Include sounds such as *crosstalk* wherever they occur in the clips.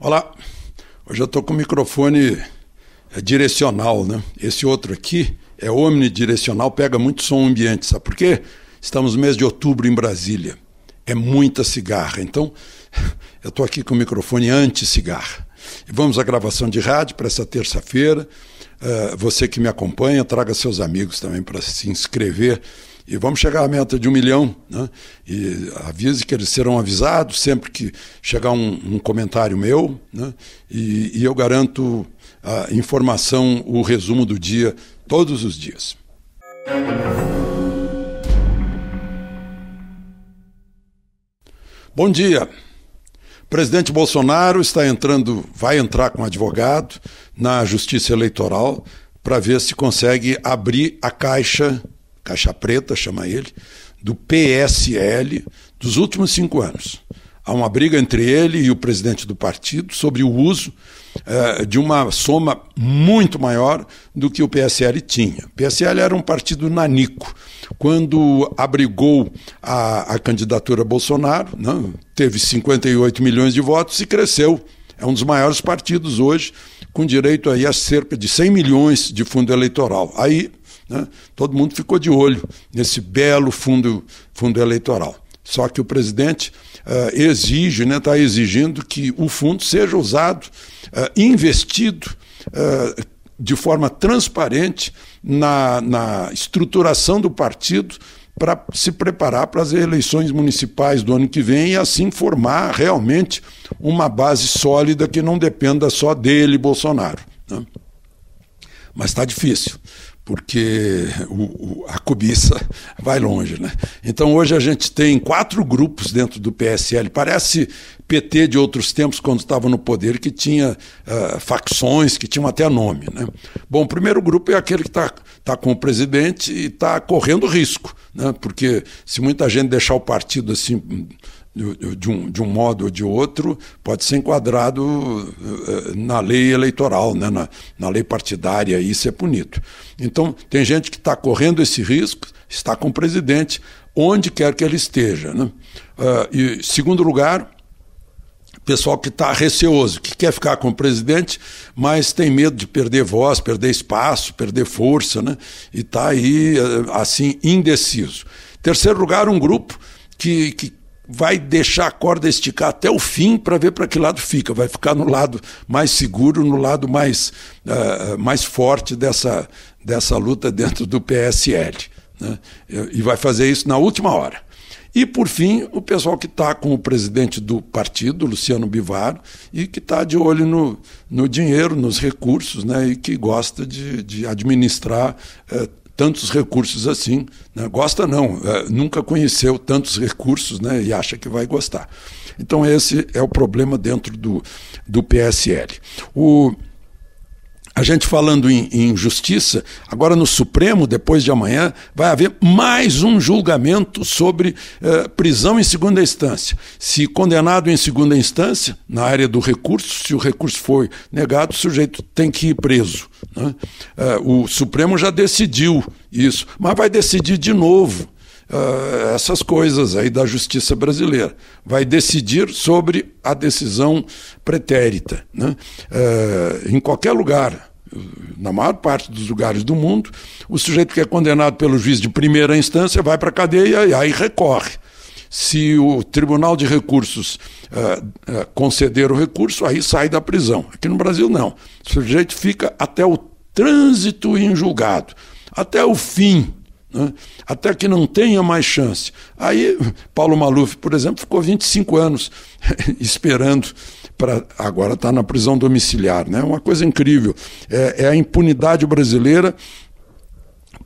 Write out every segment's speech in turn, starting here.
Olá, hoje eu estou com o microfone é, direcional, né? Esse outro aqui é omnidirecional, pega muito som ambiente, sabe por quê? Estamos no mês de outubro em Brasília, é muita cigarra, então *laughs* eu estou aqui com o microfone anti-cigarra. E vamos à gravação de rádio para essa terça-feira. Uh, você que me acompanha, traga seus amigos também para se inscrever e vamos chegar à meta de um milhão. Né? E avise que eles serão avisados sempre que chegar um, um comentário meu. Né? E, e eu garanto a informação, o resumo do dia, todos os dias. Bom dia. Presidente Bolsonaro está entrando, vai entrar com advogado na Justiça Eleitoral para ver se consegue abrir a caixa Caixa Preta chama ele, do PSL dos últimos cinco anos. Há uma briga entre ele e o presidente do partido sobre o uso eh, de uma soma muito maior do que o PSL tinha. O PSL era um partido nanico. Quando abrigou a, a candidatura Bolsonaro, né, teve 58 milhões de votos e cresceu. É um dos maiores partidos hoje, com direito aí a cerca de 100 milhões de fundo eleitoral. Aí né? Todo mundo ficou de olho nesse belo fundo, fundo eleitoral. Só que o presidente uh, exige, está né, tá exigindo que o fundo seja usado, uh, investido uh, de forma transparente na, na estruturação do partido para se preparar para as eleições municipais do ano que vem e assim formar realmente uma base sólida que não dependa só dele, Bolsonaro. Né? Mas está difícil porque o, o, a cobiça vai longe. Né? Então, hoje a gente tem quatro grupos dentro do PSL. Parece PT de outros tempos, quando estava no poder, que tinha uh, facções, que tinham até nome. Né? Bom, o primeiro grupo é aquele que está tá com o presidente e está correndo risco, né? porque se muita gente deixar o partido assim. De um, de um modo ou de outro, pode ser enquadrado eh, eh, na lei eleitoral, né? na, na lei partidária, e isso é punido. Então, tem gente que está correndo esse risco, está com o presidente, onde quer que ele esteja. Né? Uh, e, segundo lugar, pessoal que está receoso, que quer ficar com o presidente, mas tem medo de perder voz, perder espaço, perder força, né? E está aí, eh, assim, indeciso. Terceiro lugar, um grupo que, que vai deixar a corda esticar até o fim para ver para que lado fica. Vai ficar no lado mais seguro, no lado mais, uh, mais forte dessa, dessa luta dentro do PSL. Né? E vai fazer isso na última hora. E, por fim, o pessoal que está com o presidente do partido, Luciano Bivar, e que está de olho no, no dinheiro, nos recursos, né, e que gosta de, de administrar eh, tantos recursos assim. Né? Gosta não, eh, nunca conheceu tantos recursos né, e acha que vai gostar. Então, esse é o problema dentro do, do PSL. O a gente falando em, em justiça, agora no Supremo, depois de amanhã, vai haver mais um julgamento sobre eh, prisão em segunda instância. Se condenado em segunda instância, na área do recurso, se o recurso for negado, o sujeito tem que ir preso. Né? Eh, o Supremo já decidiu isso, mas vai decidir de novo. Uh, essas coisas aí da justiça brasileira. Vai decidir sobre a decisão pretérita. Né? Uh, em qualquer lugar, na maior parte dos lugares do mundo, o sujeito que é condenado pelo juiz de primeira instância vai para a cadeia e aí recorre. Se o Tribunal de Recursos uh, uh, conceder o recurso, aí sai da prisão. Aqui no Brasil, não. O sujeito fica até o trânsito em julgado, até o fim né? até que não tenha mais chance. Aí, Paulo Maluf, por exemplo, ficou 25 anos *laughs* esperando. para agora está na prisão domiciliar, né? Uma coisa incrível. É, é a impunidade brasileira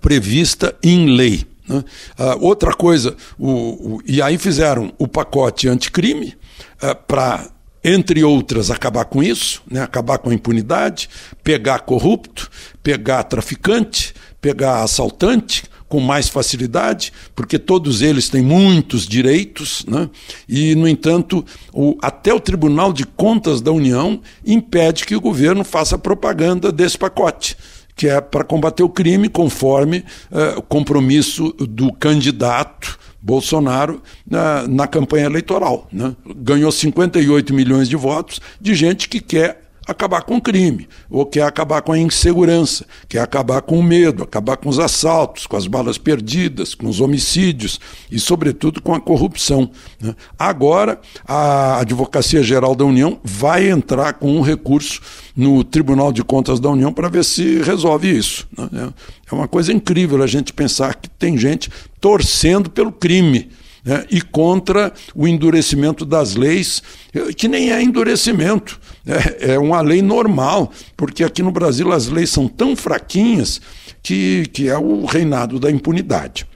prevista em lei. Né? Ah, outra coisa, o, o, e aí fizeram o pacote anticrime ah, para, entre outras, acabar com isso, né? acabar com a impunidade, pegar corrupto, pegar traficante, pegar assaltante com mais facilidade, porque todos eles têm muitos direitos, né? e, no entanto, o, até o Tribunal de Contas da União impede que o governo faça propaganda desse pacote que é para combater o crime, conforme eh, o uh, compromisso do candidato Bolsonaro na, na campanha eleitoral. Né? Ganhou 58 milhões de votos de gente que quer acabar com o crime, ou quer acabar com a insegurança, quer acabar com o medo, acabar com os assaltos, com as balas perdidas, com os homicídios e, sobretudo, com a corrupção. Né? Agora, a Advocacia Geral da União vai entrar com um recurso no Tribunal de Contas da União para ver se resolve isso. Né? É uma coisa incrível a gente pensar que tem gente torcendo pelo crime né, e contra o endurecimento das leis, eh, que nem é endurecimento, é, é uma lei normal, porque aqui no Brasil as leis são tão fraquinhas que, que é o reinado da impunidade.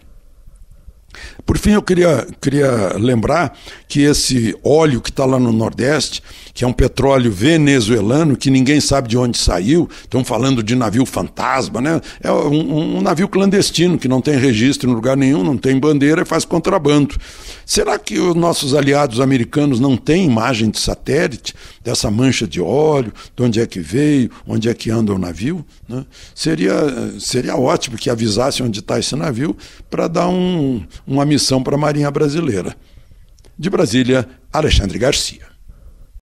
Por fim, eu queria, queria lembrar que esse óleo que está lá no Nordeste, que é um petróleo venezuelano, que ninguém sabe de onde saiu, estão falando de navio fantasma, né? É um, um navio clandestino que não tem registro em lugar nenhum, não tem bandeira e faz contrabando. Será que os nossos aliados americanos não têm imagem de satélite dessa mancha de óleo, de onde é que veio, onde é que anda o navio? Né? Seria, seria ótimo que avisassem onde está esse navio para dar um, amizade missão para a Marinha Brasileira. De Brasília, Alexandre Garcia.